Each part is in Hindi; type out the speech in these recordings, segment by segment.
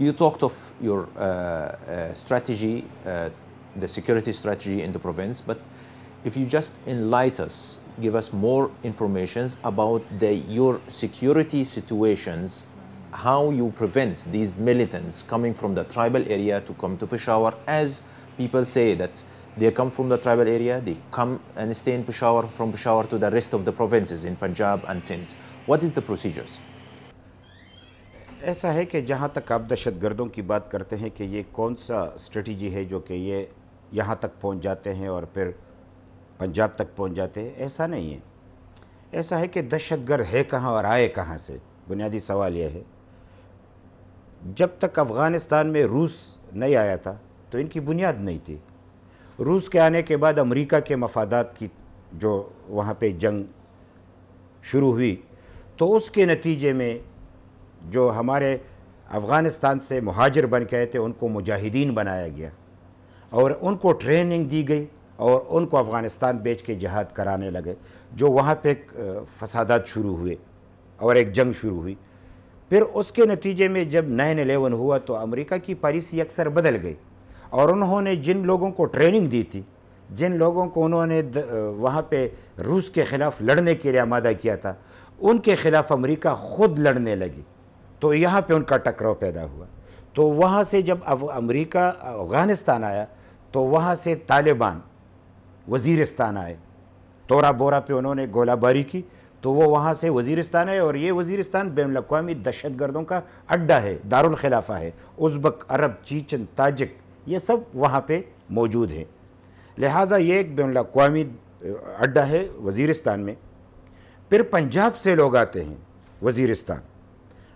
You talked of your uh, uh, strategy, uh, the security strategy in the province, but if you just enlighten us, give us more information about the, your security situations, how you prevent these militants coming from the tribal area to come to Peshawar, as people say that they come from the tribal area, they come and stay in Peshawar, from Peshawar to the rest of the provinces in Punjab and Sindh. What is the procedures? ऐसा है कि जहाँ तक आप दहशत गर्दों की बात करते हैं कि ये कौन सा स्ट्रेटजी है जो कि ये यहाँ तक पहुँच जाते हैं और फिर पंजाब तक पहुँच जाते हैं ऐसा नहीं है ऐसा है कि दहशत गर्द है कहाँ और आए कहाँ से बुनियादी सवाल यह है जब तक अफ़गानिस्तान में रूस नहीं आया था तो इनकी बुनियाद नहीं थी रूस के आने के बाद अमेरिका के मफादात की जो वहाँ पे जंग शुरू हुई तो उसके नतीजे में जो हमारे अफ़गानिस्तान से महाजर बन के आए थे उनको मुजाहिदीन बनाया गया और उनको ट्रेनिंग दी गई और उनको अफ़गानिस्तान बेच के जहाद कराने लगे जो वहाँ पे फसादात शुरू हुए और एक जंग शुरू हुई फिर उसके नतीजे में जब नाइन एलेवन हुआ तो अमेरिका की पॉलिसी अक्सर बदल गई और उन्होंने जिन लोगों को ट्रेनिंग दी थी जिन लोगों को उन्होंने वहाँ पे रूस के ख़िलाफ़ लड़ने के लिए आमादा किया था उनके ख़िलाफ़ अमेरिका ख़ुद लड़ने लगी तो यहाँ पे उनका टकराव पैदा हुआ तो वहाँ से जब अब अमरीका अफ़गानिस्तान आया तो वहाँ से तालिबान वज़ीरस्तान आए तोरा बोरा पे उन्होंने गोलाबारी की तो वो वहाँ से वजीरस्तान है और ये वजीरस्तान बैन अवी दहशत गर्दों का अड्डा है दारखिलाफा है उज़्बक अरब चीचन ताजिक ये सब वहाँ पर मौजूद है लिहाजा ये एक बैन अवी अड्डा है वजीरस्तान में फिर पंजाब से लोग आते हैं वजीरस्तान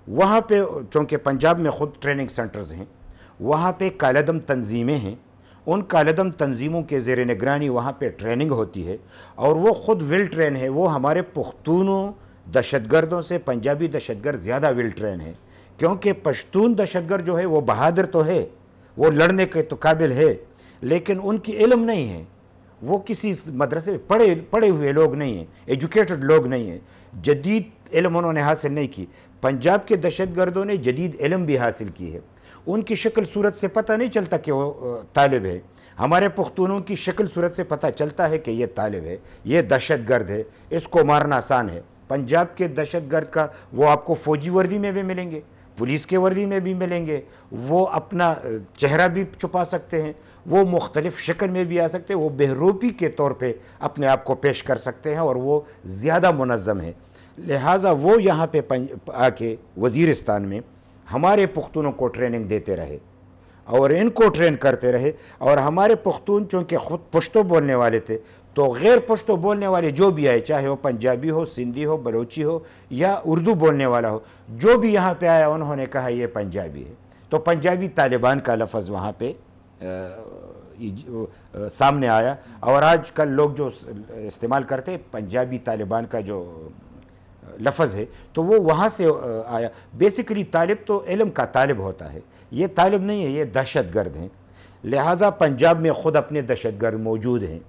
वहाँ पे चूँकि पंजाब में ख़ुद ट्रेनिंग सेंटर्स हैं वहाँ पे कालदम तंजीमें हैं उन कालदम तंजीमों के ज़ेर निगरानी वहाँ पे ट्रेनिंग होती है और वो ख़ुद विल ट्रेन है वो हमारे पुख्तूनों दहशतगर्दों से पंजाबी दहशतगर्द ज़्यादा विल ट्रेन है क्योंकि पश्तून दहशतगर्द जो है वो बहादुर तो है वो लड़ने के तो काबिल है लेकिन उनकी इलम नहीं है वो किसी मदरसे में पढ़े पढ़े हुए लोग नहीं हैं एजुकेटेड लोग नहीं हैं जदीद इलम उन्होंने हासिल नहीं की पंजाब के दहशतगर्दों ने जदीद इलम भी हासिल की है उनकी शक्ल सूरत से पता नहीं चलता कि वो तालिब है हमारे पुख्तूनों की शक्ल सूरत से पता चलता है कि ये तालिब है ये दहशत गर्द है इसको मारना आसान है पंजाब के दहशत गर्द का वो आपको फौजी वर्दी में भी मिलेंगे पुलिस के वर्दी में भी मिलेंगे वो अपना चेहरा भी छुपा सकते हैं वो मुख्तलिफ शक्ल में भी आ सकते हैं वो बेहरूपी के तौर पर अपने आप को पेश कर सकते हैं और वो ज़्यादा मुनज़म है लिहाजा वो यहाँ पे आके वज़ीरस्तान में हमारे पुख्तूनों को ट्रेनिंग देते रहे और इनको ट्रेन करते रहे और हमारे पुख्तून चूँकि ख़ुद पश्तो बोलने वाले थे तो गैर पश्तो बोलने वाले जो भी आए चाहे वो पंजाबी हो सिंधी हो बलोची हो या उर्दू बोलने वाला हो जो भी यहाँ पे आया उन्होंने कहा ये पंजाबी है तो पंजाबी तालिबान का लफज वहाँ पे आ, सामने आया और आज कल लोग जो इस्तेमाल करते पंजाबी तालिबान का जो लफज है तो वो वहाँ से आया बेसिकली तालब तो इलम का तालब होता है ये तालब नहीं है ये दहशत गर्द हैं लिहाजा पंजाब में ख़ुद अपने दहशत गर्द मौजूद हैं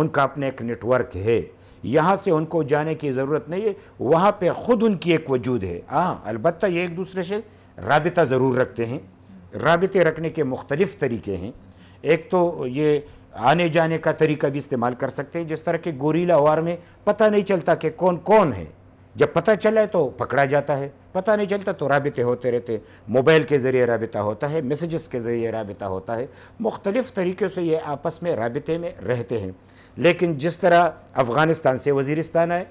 उनका अपने एक नेटवर्क है यहाँ से उनको जाने की ज़रूरत नहीं है वहाँ पर ख़ुद उनकी एक वजूद है हाँ अलबत् ये एक दूसरे से रबता ज़रूर रखते हैं रबते रखने के मुख्तलिफ़ तरीके हैं एक तो ये आने जाने का तरीका भी इस्तेमाल कर सकते हैं जिस तरह के गोरीला वार में पता नहीं चलता कि कौन कौन है जब पता चला है तो पकड़ा जाता है पता नहीं चलता तो रबते होते रहते मोबाइल के ज़रिए रबता होता है मैसेजेस के ज़रिए रबता होता है मुख्तलिफ़ तरीक़ों से ये आपस में रबते में रहते हैं लेकिन जिस तरह अफ़गानिस्तान से वजीरस्तान आए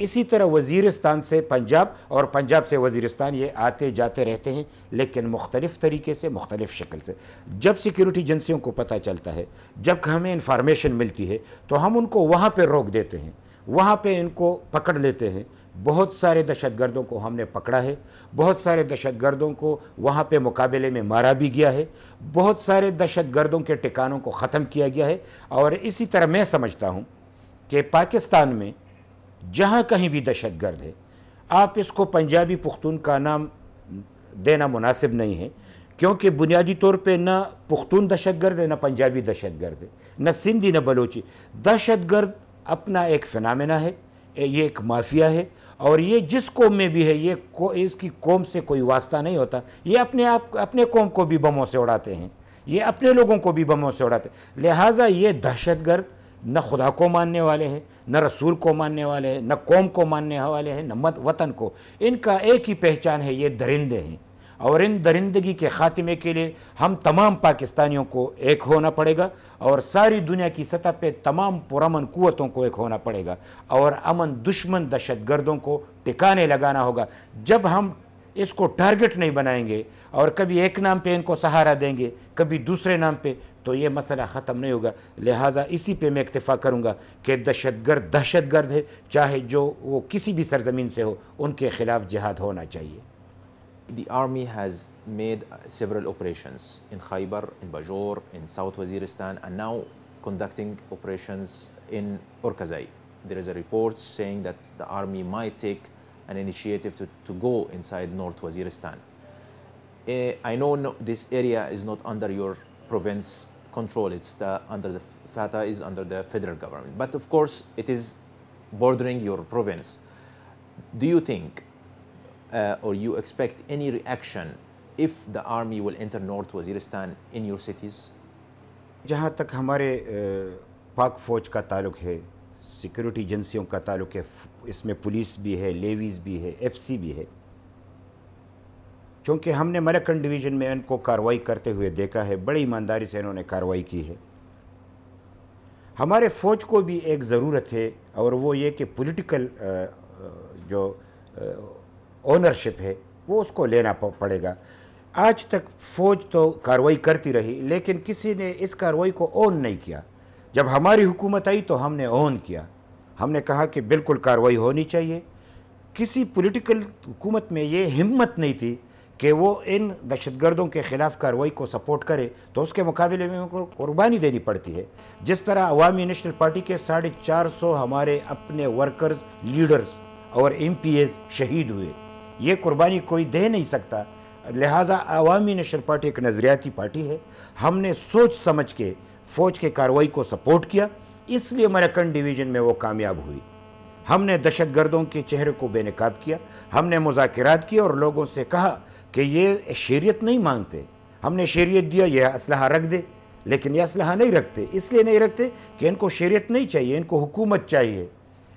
इसी तरह वजीरस्तान से पंजाब और पंजाब से वजीरस्तान ये आते जाते रहते हैं लेकिन मुख्तलिफ़ तरीके से मुख्तलिफ़ शक्ल से जब सिक्योरिटी एजेंसियों को पता चलता है जब हमें इंफॉर्मेशन मिलती है तो हम उनको वहाँ पर रोक देते हैं वहाँ पर इनको पकड़ लेते हैं बहुत सारे दहशतगर्दों को हमने पकड़ा है बहुत सारे दहशतगर्दों को वहाँ पे मुकाबले में मारा भी गया है बहुत सारे दहशतगर्दों के ठिकानों को ख़त्म किया गया है और इसी तरह मैं समझता हूँ कि पाकिस्तान में जहाँ कहीं भी दहशतगर्द है आप इसको पंजाबी पुख्तून का नाम देना मुनासिब नहीं है क्योंकि बुनियादी तौर पे ना पुख्तून दहशतगर्द है ना पंजाबी दहशतगर्द है ना सिंधी ना बलोची दहशतगर्द अपना एक फिनमिना है ये एक माफिया है और ये जिस कौम में भी है ये को, इसकी कौम से कोई वास्ता नहीं होता ये अपने आप अपने कौम को भी बमों से उड़ाते हैं ये अपने लोगों को भी बमों से उड़ाते लिहाजा ये दहशतगर्द न खुदा को मानने वाले हैं न रसूल को मानने वाले हैं न कौम को मानने वाले हैं न मत वतन को इनका एक ही पहचान है ये दरिंदे हैं और इन दरिंदगी के ख़ात्मे के लिए हम तमाम पाकिस्तानियों को एक होना पड़ेगा और सारी दुनिया की सतह पर तमाम पुरमन कुतों को एक होना पड़ेगा और अमन दुश्मन दहशत गर्दों को टिकाने लगाना होगा जब हम इसको टारगेट नहीं बनाएंगे और कभी एक नाम पे इनको सहारा देंगे कभी दूसरे नाम पे तो ये मसला ख़त्म नहीं होगा लिहाजा इसी पे मैं इतफ़ा करूँगा कि दहशतगर्द दहशतगर्द है चाहे जो वो किसी भी सरजमीन से हो उनके ख़िलाफ़ जिहाद होना चाहिए the army has made uh, several operations in Khyber, in Bajor, in South Waziristan, and now conducting operations in Orkazai. There is a report saying that the army might take an initiative to, to go inside North Waziristan. Uh, I know no, this area is not under your province control. It's the, under the Fatah is under the federal government, but of course it is bordering your province. Do you think uh, or you expect any reaction if the army will enter North Waziristan in your cities? जहाँ तक हमारे uh, पाक फ़ौज का ताल्लुक है सिक्योरिटी एजेंसियों का ताल्लुक है इसमें पुलिस भी है लेवीज़ भी है एफसी भी है चूँकि हमने मरकन डिवीज़न में इनको कार्रवाई करते हुए देखा है बड़ी ईमानदारी से इन्होंने कार्रवाई की है हमारे फ़ौज को भी एक ज़रूरत है और वो ये कि पॉलिटिकल uh, uh, जो ओनरशिप है वो उसको लेना पड़ेगा आज तक फौज तो कार्रवाई करती रही लेकिन किसी ने इस कार्रवाई को ओन नहीं किया जब हमारी हुकूमत आई तो हमने ओन किया हमने कहा कि बिल्कुल कार्रवाई होनी चाहिए किसी पॉलिटिकल हुकूमत में ये हिम्मत नहीं थी कि वो इन दहशतगर्दों के ख़िलाफ़ कार्रवाई को सपोर्ट करे तो उसके मुकाबले में उनको कुर्बानी देनी पड़ती है जिस तरह अवामी नेशनल पार्टी के साढ़े चार सौ हमारे अपने वर्कर्स लीडर्स और एम शहीद हुए ये कुर्बानी कोई दे नहीं सकता लिहाजा अवामी नेशनल पार्टी एक नज़रियाती पार्टी है हमने सोच समझ के फ़ौज के कार्रवाई को सपोर्ट किया इसलिए मरकन डिवीज़न में वो कामयाब हुई हमने दहशत गर्दों के चेहरे को बेनकाब किया हमने मुजात किया और लोगों से कहा कि ये शेरियत नहीं मांगते हमने शेरियत दिया यह असलहा रख दे लेकिन यह असलहा नहीं रखते इसलिए नहीं रखते कि इनको शेरियत नहीं चाहिए इनको हुकूमत चाहिए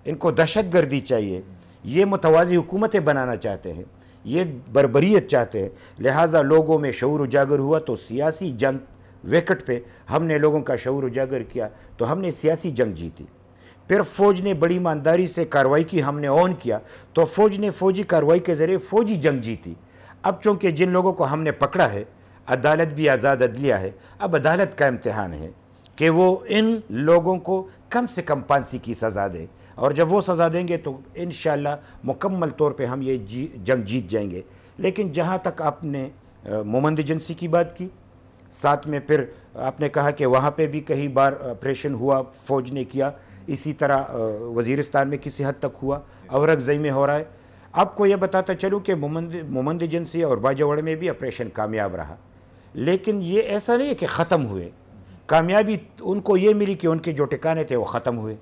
इनको दहशत गर्दी चाहिए ये मतवाजी हुकूमतें बनाना चाहते हैं ये बरबरीत चाहते हैं लिहाजा लोगों में शौर उजागर हुआ तो सियासी जंग विकेट पे हमने लोगों का शौर उजागर किया तो हमने सियासी जंग जीती फिर फौज ने बड़ी ईमानदारी से कार्रवाई की हमने ऑन किया तो फौज ने फौजी कार्रवाई के ज़रिए फौजी जंग जीती अब चूँकि जिन लोगों को हमने पकड़ा है अदालत भी आज़ाद अदलिया है अब अदालत का इम्तहान है कि वो इन लोगों को कम से कम फांसी की सज़ा दे और जब वो सज़ा देंगे तो इन मुकम्मल तौर पे हम ये जी, जंग जीत जाएंगे लेकिन जहाँ तक आपने मोमंद एजेंसी की बात की साथ में फिर आपने कहा कि वहाँ पे भी कई बार ऑपरेशन हुआ फ़ौज ने किया इसी तरह वजीरस्तान में किसी हद तक हुआ औरंगज़ई में हो रहा है आपको यह बताता चलूँ कि मोमंद एजेंसी और बाजावड़ में भी ऑपरेशन कामयाब रहा लेकिन ये ऐसा नहीं है कि ख़त्म हुए कामयाबी उनको ये मिली कि उनके जो टिकाने थे वो ख़त्म हुए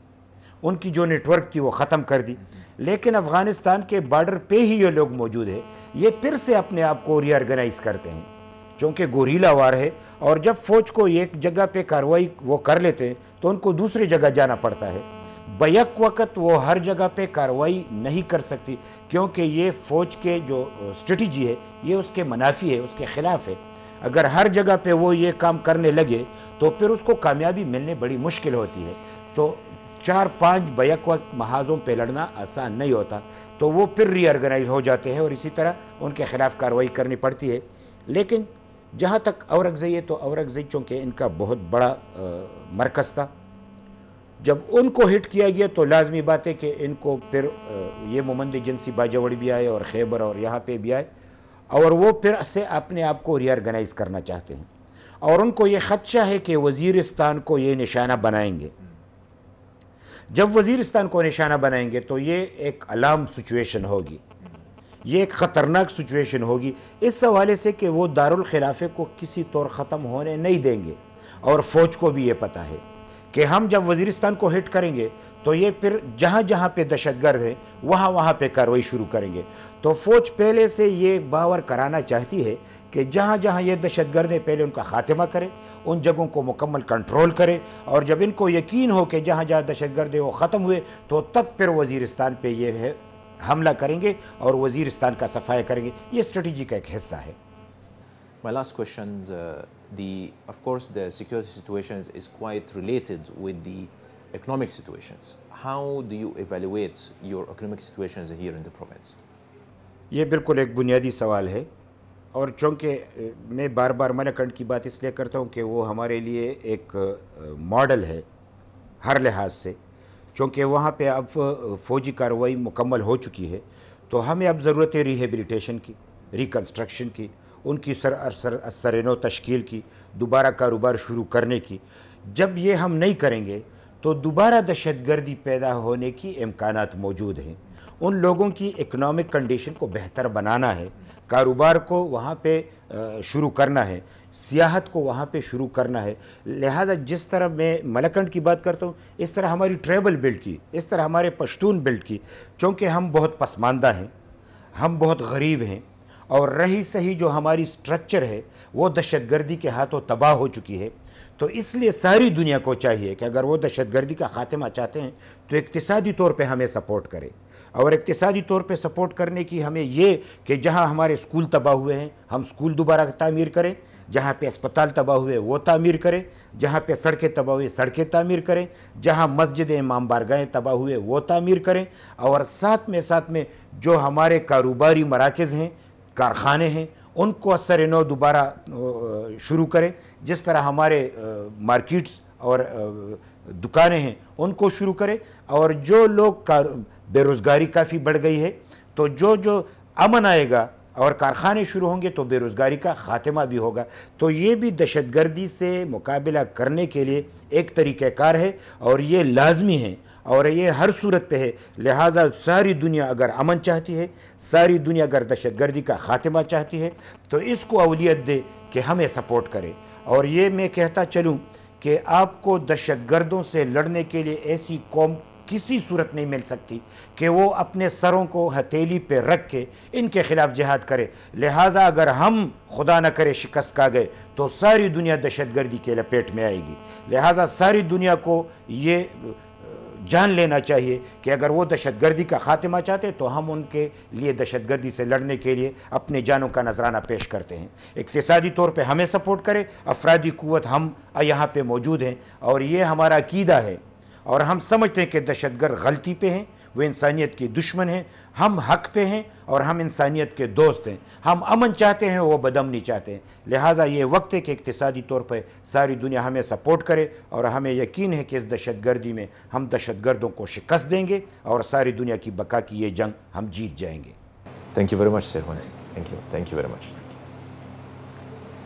उनकी जो नेटवर्क थी वो ख़त्म कर दी लेकिन अफ़गानिस्तान के बॉर्डर पे ही ये लोग मौजूद है ये फिर से अपने आप को रीऑर्गेनाइज करते हैं चूँकि गोरीला वार है और जब फ़ौज को एक जगह पे कार्रवाई वो कर लेते हैं तो उनको दूसरी जगह जाना पड़ता है बैक वक़्त वो हर जगह पे कार्रवाई नहीं कर सकती क्योंकि ये फ़ौज के जो स्ट्रेटजी है ये उसके मुनाफी है उसके ख़िलाफ़ है अगर हर जगह पे वो ये काम करने लगे तो फिर उसको कामयाबी मिलने बड़ी मुश्किल होती है तो चार पांच बैक वक्त महाजों पे लड़ना आसान नहीं होता तो वो फिर रीऑर्गेनाइज हो जाते हैं और इसी तरह उनके खिलाफ कार्रवाई करनी पड़ती है लेकिन जहाँ तक औरंगज़ेब है तो औरंगज़ेब चूँकि इनका बहुत बड़ा मरकज़ था जब उनको हिट किया गया तो लाजमी बात है कि इनको फिर ये मुमंद एजेंसी बाजावड़ भी आए और खैबर और यहाँ पे भी आए और वो फिर से अपने आप को रीऑर्गेनाइज़ करना चाहते हैं और उनको ये ख़दशा है कि वजीरस्तान को ये निशाना बनाएंगे जब वजीरस्तान को निशाना बनाएंगे तो ये एक अलार्म सिचुएशन होगी ये एक ख़तरनाक सिचुएशन होगी इस हवाले से कि वो दारुल खिलाफे को किसी तौर ख़त्म होने नहीं देंगे और फ़ौज को भी ये पता है कि हम जब वजीरस्तान को हिट करेंगे तो ये फिर जहाँ जहाँ पे दहशतगर्द हैं वहाँ वहाँ पे कार्रवाई शुरू करेंगे तो फ़ौज पहले से ये बावर कराना चाहती है कि जहाँ जहाँ ये दहशतगर्द हैं पहले उनका खात्मा करें उन जगहों को मुकम्मल कंट्रोल करे और जब इनको यकीन हो कि जहाँ जहाँ दहशत गर्द वो ख़त्म हुए तो तब फिर वजीरस्तान पर ये है हमला करेंगे और वजीरस्तान का सफाया करेंगे ये स्ट्रेटी का एक हिस्सा है My last question uh, the of course the security situations is quite related with the economic situations. How do you evaluate your economic situations here in the province? ये बिल्कुल एक बुनियादी सवाल है और चूँकि मैं बार बार मलकंड की बात इसलिए करता हूँ कि वो हमारे लिए एक मॉडल है हर लिहाज से चूँकि वहाँ पर अब फौजी कार्रवाई मुकम्मल हो चुकी है तो हमें अब ज़रूरत है रिहेबिलिटेशन की रिकन्स्ट्रक्शन की उनकी सर असर असरनो की दोबारा कारोबार शुरू करने की जब ये हम नहीं करेंगे तो दोबारा दहशत गर्दी पैदा होने की इम्कान मौजूद हैं उन लोगों की इकोनॉमिक कंडीशन को बेहतर बनाना है कारोबार को वहाँ पे शुरू करना है सियाहत को वहाँ पे शुरू करना है लिहाजा जिस तरह मैं मलकंड की बात करता हूँ इस तरह हमारी ट्रेबल बिल्ड की इस तरह हमारे पश्तून बिल्ड की चूँकि हम बहुत पसमानदा हैं हम बहुत गरीब हैं और रही सही जो हमारी स्ट्रक्चर है वो दहशतगर्दी के हाथों तबाह हो चुकी है तो इसलिए सारी दुनिया को चाहिए कि अगर वो दहशतगर्दी का खात्मा चाहते हैं तो इकतदी तौर पर हमें सपोर्ट करें और इकतदी तौर पर सपोर्ट करने की हमें ये कि जहाँ हमारे स्कूल तबाह हुए हैं हम स्कूल दोबारा तामीर करें जहाँ पे अस्पताल तबाह हुए वो तामीर करें जहाँ पे सड़कें तबाह हुई सड़कें तामीर करें जहाँ मस्जिद इमाम बारगाहें तबाह हुए वो तामीर करें और साथ में साथ में जो हमारे कारोबारी मराकज़ हैं कारखाने हैं उनको असर नौ दोबारा शुरू करें जिस तरह हमारे मार्केट्स और दुकानें हैं उनको शुरू करें और जो लोग का बेरोज़गारी काफ़ी बढ़ गई है तो जो जो अमन आएगा और कारखाने शुरू होंगे तो बेरोज़गारी का खात्मा भी होगा तो ये भी दहशतगर्दी से मुकाबला करने के लिए एक तरीक़ार है और ये लाजमी है और ये हर सूरत पे है लिहाजा सारी दुनिया अगर अमन चाहती है सारी दुनिया अगर दहशतगर्दी का खात्मा चाहती है तो इसको अवलियत दे कि हमें सपोर्ट करें और ये मैं कहता चलूँ कि आपको दहशतगर्दों से लड़ने के लिए ऐसी कौम किसी सूरत नहीं मिल सकती कि वो अपने सरों को हथेली पे रख के इनके ख़िलाफ़ जिहाद करे लिहाजा अगर हम खुदा न करे शिकस्त का गए तो सारी दुनिया दहशत गर्दी के लपेट में आएगी लिहाजा सारी दुनिया को ये जान लेना चाहिए कि अगर वो दहशत गर्दी का खात्मा चाहते तो हम उनके लिए दहशत गर्दी से लड़ने के लिए अपने जानों का नजराना पेश करते हैं इकतसादी तौर पर हमें सपोर्ट करें अफराधी क़वत हम यहाँ पर मौजूद हैं और ये हमारा अकीदा है और हम समझते हैं कि दहशत गर्द गलती पे हैं वह इंसानियत की दुश्मन हैं हम हक पे हैं और हम इंसानियत के दोस्त हैं हम अमन चाहते हैं वो बदमनी चाहते हैं लिहाजा ये वक्त है कि इकतसादी तौर पर सारी दुनिया हमें सपोर्ट करे और हमें यकीन है कि इस दहशत गर्दी में हम दहशत गर्दों को शिकस्त देंगे और सारी दुनिया की बका की ये जंग हम जीत जाएंगे thank you very much sir thank you thank you very much